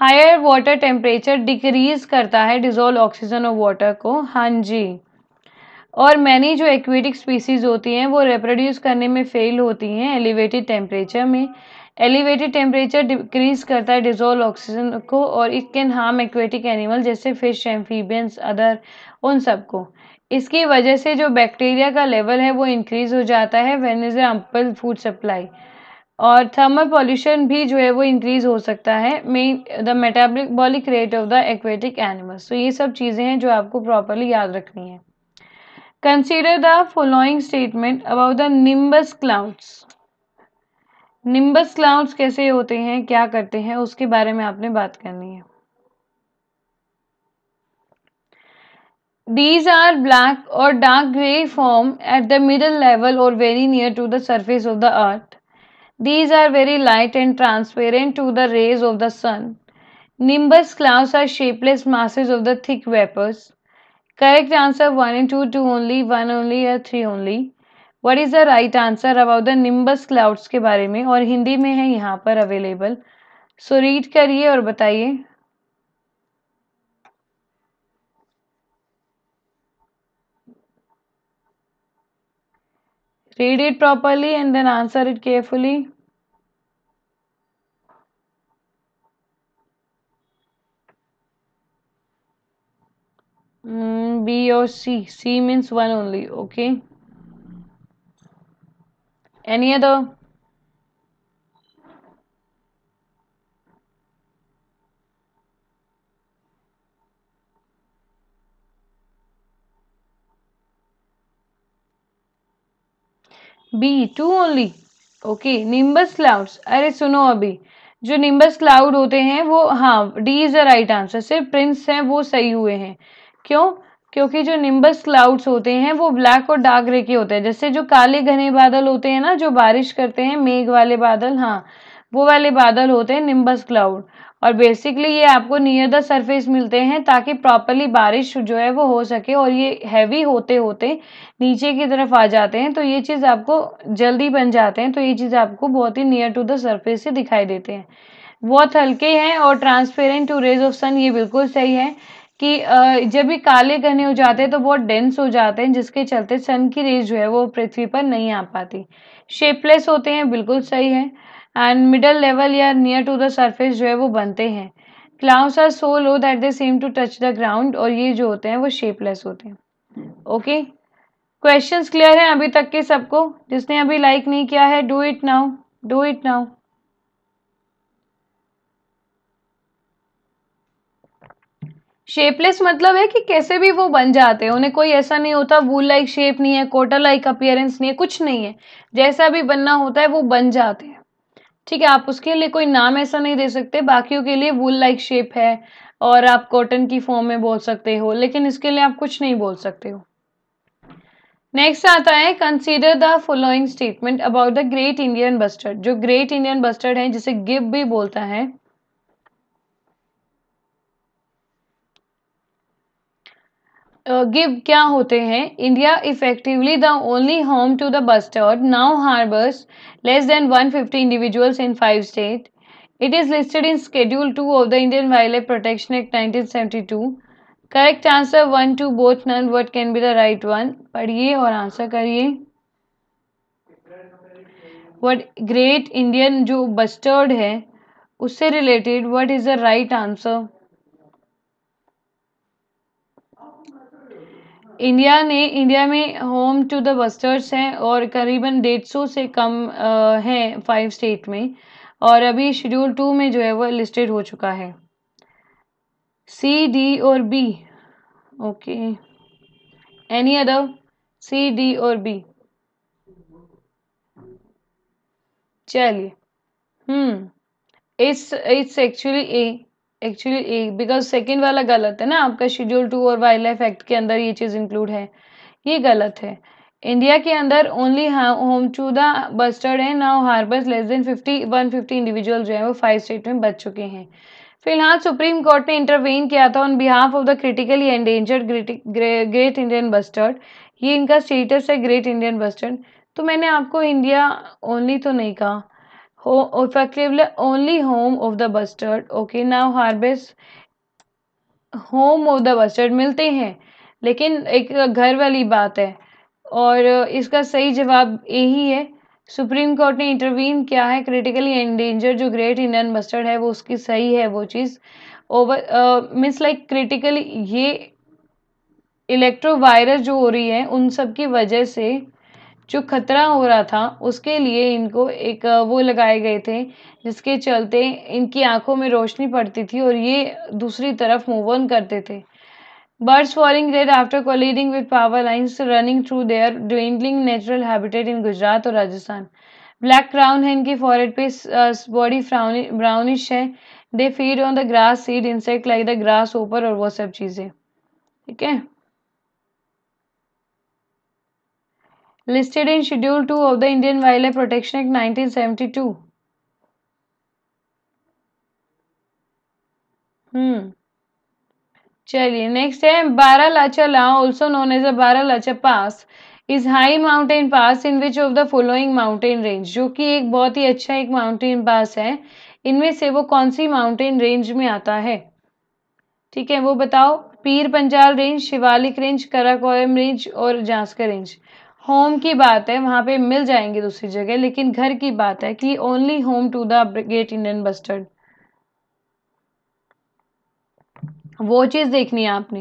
हायर वाटर टेम्परेचर डिक्रीज करता है डिजोल्व ऑक्सीजन और वाटर को हाँ जी और मैनी जो एक्वेटिक स्पीसीज़ होती हैं वो रिप्रोड्यूस करने में फेल होती हैं एलिवेटेड टेम्परेचर में एलिवेटेड टेम्परेचर डिक्रीज करता है डिजोल्व ऑक्सीजन को और it can harm aquatic animal जैसे फिश एम्फीबियंस अदर उन सबको इसकी वजह से जो बैक्टीरिया का लेवल है वो इंक्रीज़ हो जाता है when is ample food supply और थर्मल पॉल्यूशन भी जो है वो इंक्रीज़ हो सकता है main the metabolic rate of the aquatic animals तो ये सब चीज़ें हैं जो आपको प्रॉपरली याद रखनी है Consider the following statement about the nimbus clouds. Nimbus clouds कैसे होते हैं क्या करते हैं उसके बारे में आपने बात करनी है These are black or dark gray form at the middle level or very near to the surface of the earth. These are very light and transparent to the rays of the sun. Nimbus clouds are shapeless masses of the thick vapors. Correct answer one in two two only one only या three only what is the right answer about the nimbus clouds के बारे में और हिंदी में है यहाँ पर available so read करिए और बताइए read it properly and then answer it carefully Mm, B or C. C means one only. Okay. Any other? B two only okay nimbus clouds अरे सुनो अभी जो निम्बस क्लाउड होते हैं वो हाँ D is the right answer सिर्फ प्रिंस हैं वो सही हुए हैं क्यों क्योंकि जो निम्बस क्लाउड्स होते हैं वो ब्लैक और डार्क ग्रे के होते हैं जैसे जो काले घने बादल होते हैं ना जो बारिश करते हैं मेघ वाले बादल हाँ वो वाले बादल होते हैं निम्बस क्लाउड और बेसिकली ये आपको नियर द सरफेस मिलते हैं ताकि प्रॉपरली बारिश जो है वो हो सके और ये हैवी होते होते नीचे की तरफ आ जाते हैं तो ये चीज़ आपको जल्दी बन जाते हैं तो ये चीज़ आपको बहुत ही नियर टू द सरफेस से दिखाई देते हैं बहुत हल्के हैं और transparent to rays of sun ये बिल्कुल सही है कि जब ये काले घने हो जाते हैं तो बहुत डेंस हो जाते हैं जिसके चलते सन की रेज जो है वो पृथ्वी पर नहीं आ पाती शेपलेस होते हैं बिल्कुल सही है एंड मिडल लेवल या नियर टू द सरफेस जो है वो बनते हैं clouds are so low that they seem to touch the ground और ये जो होते हैं वो शेपलेस होते हैं ओके क्वेश्चंस क्लियर हैं अभी तक के सबको जिसने अभी लाइक like नहीं किया है do it now do it now shapeless मतलब है कि कैसे भी वो बन जाते हैं उन्हें कोई ऐसा नहीं होता वूल लाइक शेप नहीं है कोटा लाइक अपियरेंस नहीं है कुछ नहीं है जैसा भी बनना होता है वो बन जाते हैं ठीक है आप उसके लिए कोई नाम ऐसा नहीं दे सकते बाकियों के लिए वूल लाइक शेप है और आप कॉटन की फॉर्म में बोल सकते हो लेकिन इसके लिए आप कुछ नहीं बोल सकते हो नेक्स्ट आता है consider the following statement about the great Indian bustard जो ग्रेट इंडियन बस्टर्ड है जिसे गिब भी बोलता है गिव क्या होते हैं India effectively the only home to the bustard now harbours less than 150 individuals in five state it is listed in schedule two of the Indian wild life protection act 1972 correct answer one two both none what can be the right one पढ़िए और answer करिए what great Indian जो bustard है उससे related what is the right answer India ने India में home to the bustards हैं और करीबन डेढ़ सौ से कम हैं फाइव स्टेट में और अभी शेड्यूल टू में जो है वो लिस्टेड हो चुका है सी डी और B okay any other C D और बी चलिए hmm it's it's actually A actually एक बिकॉज सेकेंड वाला गलत है ना आपका शेड्यूल टू और वाइल्ड लाइफ एक्ट के अंदर ये चीज़ इंक्लूड है ये गलत है इंडिया के अंदर only home to the bustard है now harbours less than fifty one fifty individual जो है वो फाइव स्टेट में बच चुके हैं फिलहाल सुप्रीम कोर्ट ने इंटरवीन किया था on behalf of the critically endangered great Indian bustard ये इनका स्टेटस है ग्रेट इंडियन बस्टर्ड तो मैंने आपको इंडिया ओनली तो नहीं कहा home, effectively only home of the bustard okay now harvest home of the bustard मिलते हैं लेकिन एक घर वाली बात है और इसका सही जवाब यही है सुप्रीम कोर्ट ने इंटरवीन किया है क्रिटिकली एंडेंजर जो ग्रेट इंडियन बस्टर्ड है वो उसकी सही है वो चीज़ ओवर मीन्स लाइक क्रिटिकली ये इलेक्ट्रो वायरस जो हो रही है उन सब की वजह से जो खतरा हो रहा था उसके लिए इनको एक वो लगाए गए थे जिसके चलते इनकी आँखों में रोशनी पड़ती थी और ये दूसरी तरफ मूव ऑन करते थे birds falling dead after colliding with power lines running through their dwindling natural habitat in Gujarat और राजस्थान ब्लैक क्राउन है इनकी फॉरेड पे बॉडी ब्राउनिश है they feed on the grass seed insect like the grasshopper और वह सब चीज़ें ठीक है listed in Schedule 2 of the Indian Wildlife Protection Act 1972. Hmm hmm. चलिए नेक्स्ट है Baralacha La also known as a Lacha pass is high mountain pass in which of the following mountain range जो कि एक बहुत ही अच्छा एक माउंटेन पास है इनमें से वो कौन सी माउंटेन रेंज में आता है ठीक है वो बताओ Pir Panjal range Shivalik range Karakoram range और जांसका रेंज होम की बात है वहाँ पे मिल जाएंगे दूसरी जगह लेकिन घर की बात है कि only home to the great Indian bustard वो चीज़ देखनी है आपने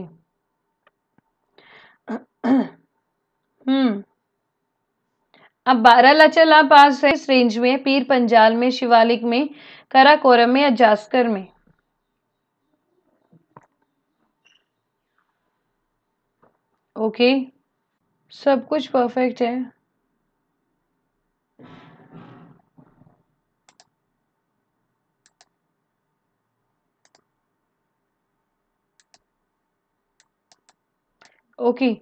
हम्म अब बारालाचला पास है इस रेंज में पीर पंजाल में शिवालिक में कराकोरम में या जास्कर में ओके okay. सब कुछ परफेक्ट है ओके okay.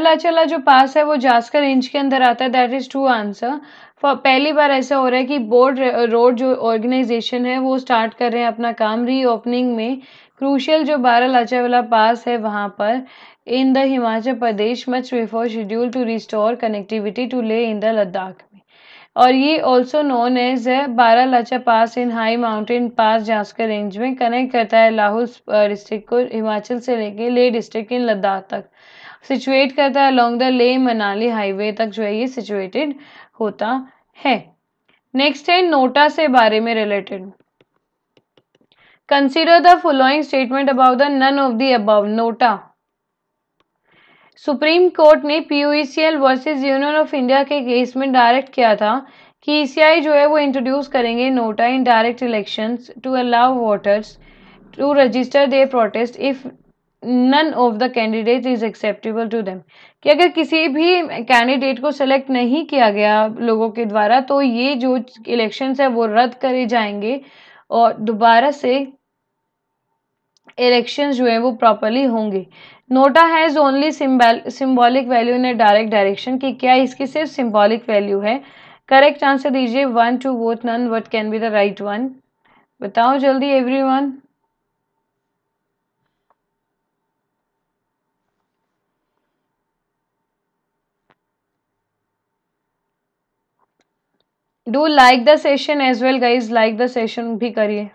लाचला जो पास है वो जास्कर रेंज के अंदर आता है दैट इज टू आंसर पहली बार ऐसा हो रहा है कि बोर्ड रोड जो ऑर्गेनाइजेशन है वो स्टार्ट कर रहे हैं अपना काम रीओपनिंग में क्रूशियल जो बारह वाला पास है वहाँ पर in the Himachal Pradesh much before schedule to restore connectivity to Leh in the Ladakh में और ये also known as Bara Lacha pass in high mountain pass Zanskar range में कनेक्ट करता है लाहौल डिस्ट्रिक्ट को हिमाचल से लेके ले डिस्ट्रिक्ट इन लद्दाख तक सिचुएट करता है अलोंग द ले मनाली हाईवे तक जो है ये सिचुएटेड होता है नेक्स्ट है नोटा से बारे में related consider the following statement about the none of the about NOTA supreme court ने PUCL versus union of India के केस में डायरेक्ट किया था कि ईसीआई e जो है वो इंट्रोड्यूस करेंगे NOTA in direct elections to allow voters to register their protest if none of the candidate is acceptable to them कि अगर किसी भी कैंडिडेट को सेलेक्ट नहीं किया गया लोगों के द्वारा तो ये जो इलेक्शंस है वो रद्द करे जाएंगे और दोबारा से इलेक्शन जो है वो प्रॉपरली होंगे NOTA has only symbolic value in a direct direction कि क्या इसकी सिर्फ सिम्बॉलिक वैल्यू है करेक्ट आंसर दीजिए one to vote none what can be the right one बताओ जल्दी every one do like the session as well guys like the session भी करिए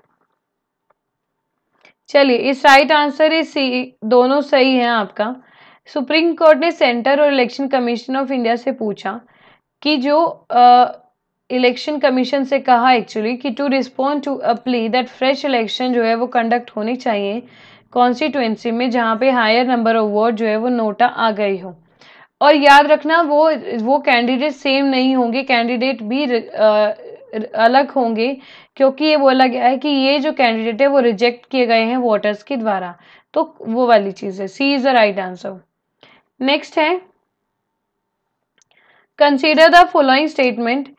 चलिए इस राइट आंसर इज सी दोनों सही है आपका सुप्रीम कोर्ट ने सेंटर और इलेक्शन कमीशन ऑफ इंडिया से पूछा कि जो इलेक्शन कमीशन से कहा एक्चुअली कि to respond to a plea that fresh election जो है वो कंडक्ट होनी चाहिए कॉन्स्टिट्यूएंसी में जहाँ पे हायर नंबर ऑफ वोट जो है वो नोटा आ गई हो और याद रखना वो वो कैंडिडेट सेम नहीं होंगे कैंडिडेट भी आ, अलग होंगे क्योंकि ये बोला गया है कि ये जो कैंडिडेट है वो रिजेक्ट किए गए हैं वोटर्स के द्वारा तो वो वाली चीज़ है C is the right answer next है consider the following statement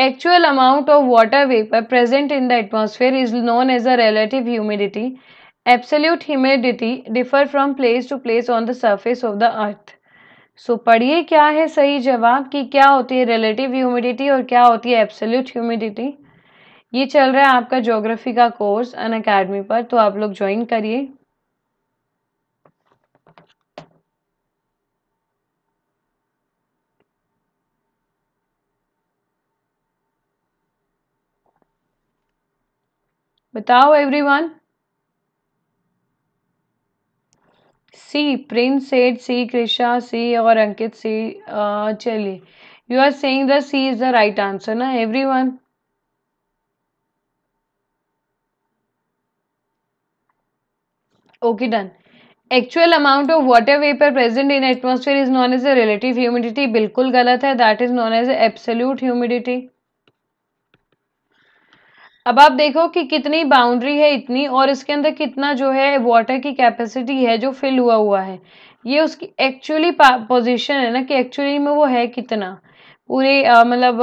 actual amount of water vapour present in the atmosphere is known as a relative humidity absolute humidity differ from place to place on the surface of the earth so पढ़िए क्या है सही जवाब कि क्या होती है relative humidity और क्या होती है एब्सोल्यूट ह्यूमिडिटी ये चल रहा है आपका ज्योग्राफी का कोर्स अन अकेडमी पर तो आप लोग ज्वाइन करिए बताओ एवरीवन सी प्रिंस सेट सी कृषा सी और अंकित सी चलिए you are saying the C is the right answer ना everyone okay done actual amount of water vapour present in atmosphere is known as a relative humidity बिल्कुल गलत है that is known as absolute humidity अब आप देखो कि कितनी boundary है इतनी और इसके अंदर कितना जो है वाटर की कैपेसिटी है जो फिल हुआ हुआ है ये उसकी एक्चुअली पोजीशन है ना कि एक्चुअली में वो है कितना पूरे मतलब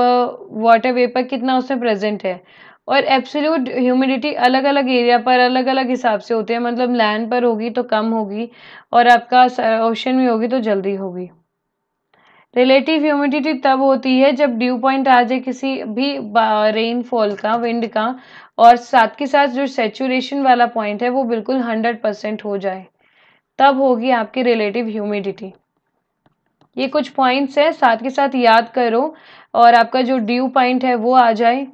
वाटर वेपर कितना उसमें प्रेजेंट है और एब्सोल्यूट ह्यूमिडिटी अलग अलग एरिया पर अलग अलग हिसाब से होते हैं मतलब लैंड पर होगी तो कम होगी और आपका ओशन में होगी तो जल्दी होगी रिलेटिव ह्यूमिडिटी तब होती है जब ड्यू पॉइंट आ जाए किसी भी रेनफॉल का विंड का और साथ के साथ जो सेचुरेशन वाला पॉइंट है वो बिल्कुल हंड्रेड परसेंट हो जाए तब होगी आपकी रिलेटिव ह्यूमिडिटी ये कुछ पॉइंट्स है साथ के साथ याद करो और आपका जो ड्यू पॉइंट है वो आ जाए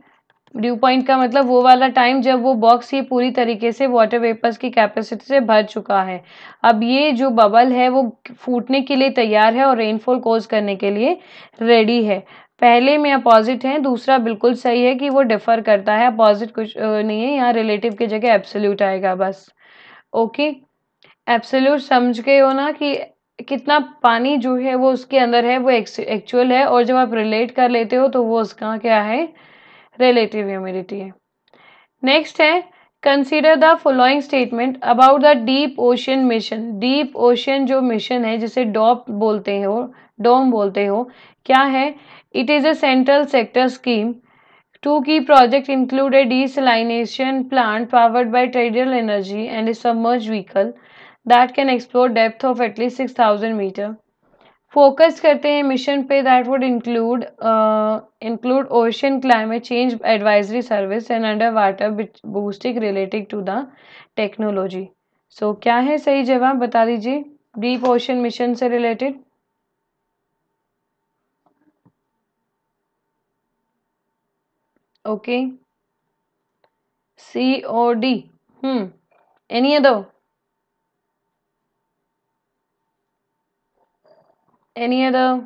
ड्यू पॉइंट का मतलब वो वाला टाइम जब वो बॉक्स ही पूरी तरीके से वाटर वेपर्स की कैपेसिटी से भर चुका है अब ये जो बबल है वो फूटने के लिए तैयार है और रेनफॉल कोज करने के लिए रेडी है पहले में अपोजिट है दूसरा बिल्कुल सही है कि वो डिफ़र करता है अपोजिट कुछ नहीं है यहाँ रिलेटिव की जगह एब्सोल्यूट आएगा बस ओके एब्सोल्यूट समझ के हो ना कि कितना पानी जो है वो उसके अंदर है वो एक्चुअल है और जब आप रिलेट कर लेते हो तो वो उसका क्या है रिलेटिव ह्यूमिडिटी है नेक्स्ट है consider the following statement about the deep ocean mission deep ocean जो मिशन है जिसे डॉप बोलते हो डोम बोलते हो क्या है it is a central sector scheme two key project include a desalination plant powered by tidal energy and a submerge vehicle that can explore depth of at least six thousand metre focus करते हैं mission पे that would include include ocean climate change advisory service and under water boosting related to the technology so क्या है सही जवाब बता दीजिए deep ocean mission से रिलेटेड ओके सी ओ D hmm any other Any other?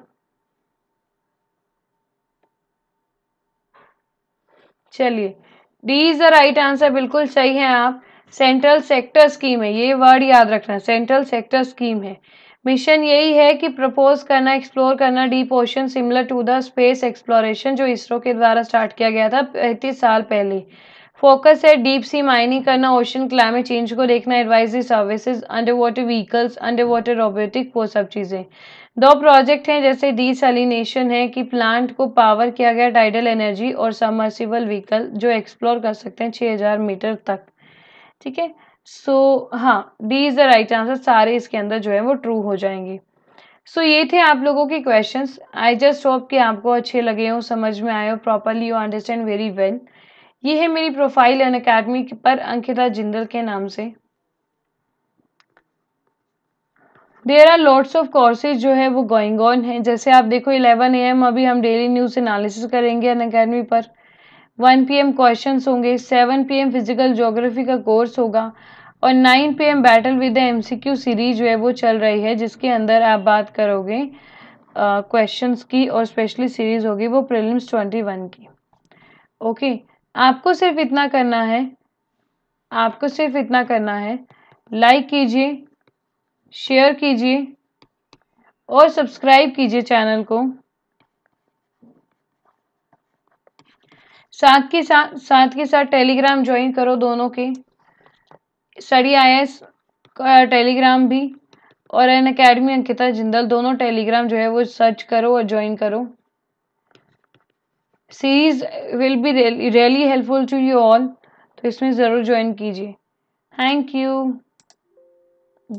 चलिए D is the right answer बिल्कुल सही है आप सेंट्रल सेक्टर स्कीम है ये वर्ड याद रखना सेंट्रल सेक्टर स्कीम है मिशन यही है कि प्रपोज करना एक्सप्लोर करना deep ocean similar to the space exploration जो इसरो के द्वारा स्टार्ट किया गया था पैंतीस साल पहले फोकस है डीप सी माइनिंग करना ओशन क्लाइमेट चेंज को देखना advisory services under water vehicles under water robotic वो सब चीज़ें दो प्रोजेक्ट हैं जैसे डी है कि प्लांट को पावर किया गया टाइडल एनर्जी और समर्सिबल व्हीकल जो एक्सप्लोर कर सकते हैं छः हज़ार मीटर तक ठीक है सो हाँ D is the right answer सारे इसके अंदर जो है वो ट्रू हो जाएंगे सो so, ये थे आप लोगों के क्वेश्चंस आई जस्ट होप कि आपको अच्छे लगे हों समझ में आए हो properly you understand very well ये है मेरी प्रोफाइल अन अकेडमी पर अंकिता जिंदल के नाम से there are lords of courses जो है वो गोइंग ऑन है जैसे आप देखो 11 एम अभी हम डेली न्यूज़ एनालिसिस करेंगे अन अकेडमी पर 1 एम क्वेश्चन होंगे 7 एम फिजिकल जोग्राफी का कोर्स होगा और 9 AM battle with the Q series जो है वो चल रही है जिसके अंदर आप बात करोगे क्वेश्चन uh, की और स्पेशली सीरीज होगी वो ट्वेंटी 21 की ओके okay. आपको सिर्फ इतना करना है आपको सिर्फ इतना करना है लाइक कीजिए शेयर कीजिए और सब्सक्राइब कीजिए चैनल को साथ के साथ साथ के साथ टेलीग्राम ज्वाइन करो दोनों के स्टडी आई एस टेलीग्राम भी और एन अकेडमी अंकिता जिंदल दोनों टेलीग्राम जो है वो सर्च करो और ज्वाइन करो series will be really helpful to you all तो इसमें ज़रूर ज्वाइन कीजिए थैंक यू